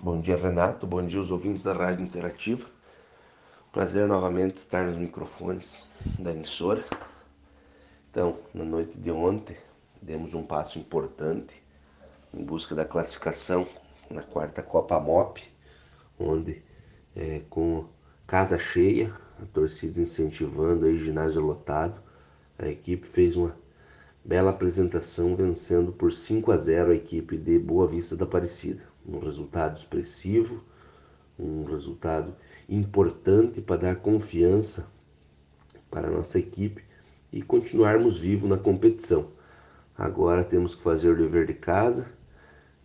Bom dia, Renato. Bom dia, os ouvintes da Rádio Interativa. Prazer novamente estar nos microfones da emissora. Então, na noite de ontem, demos um passo importante em busca da classificação na quarta Copa MOP, onde é, com casa cheia, a torcida incentivando, aí, ginásio lotado, a equipe fez uma Bela apresentação vencendo por 5 a 0 a equipe de Boa Vista da Aparecida. Um resultado expressivo, um resultado importante para dar confiança para a nossa equipe e continuarmos vivos na competição. Agora temos que fazer o dever de casa,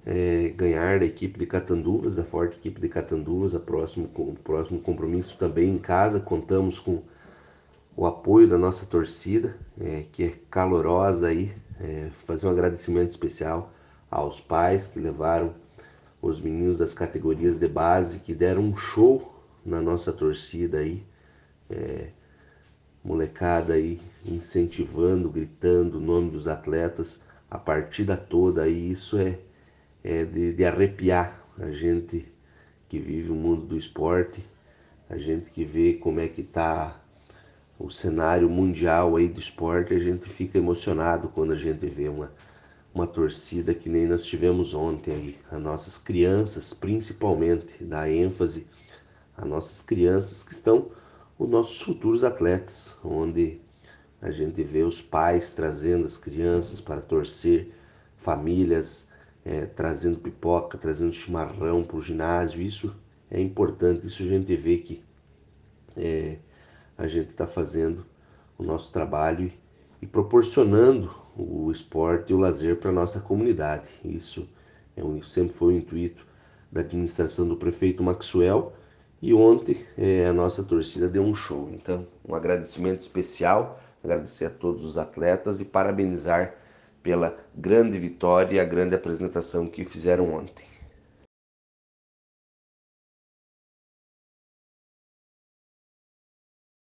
é, ganhar da equipe de Catanduvas, da forte equipe de Catanduvas, a próximo, o próximo compromisso também em casa. Contamos com o apoio da nossa torcida, é, que é calorosa aí. É, fazer um agradecimento especial aos pais que levaram os meninos das categorias de base, que deram um show na nossa torcida aí. É, molecada aí incentivando, gritando o nome dos atletas, a partida toda aí, isso é, é de, de arrepiar a gente que vive o mundo do esporte, a gente que vê como é que está o cenário mundial aí do esporte, a gente fica emocionado quando a gente vê uma, uma torcida que nem nós tivemos ontem aí. As nossas crianças, principalmente, dá ênfase a nossas crianças que estão os nossos futuros atletas, onde a gente vê os pais trazendo as crianças para torcer, famílias é, trazendo pipoca, trazendo chimarrão para o ginásio. Isso é importante, isso a gente vê que é, a gente está fazendo o nosso trabalho e proporcionando o esporte e o lazer para a nossa comunidade. Isso é um, sempre foi o um intuito da administração do prefeito Maxwell e ontem é, a nossa torcida deu um show. Então, um agradecimento especial, agradecer a todos os atletas e parabenizar pela grande vitória e a grande apresentação que fizeram ontem.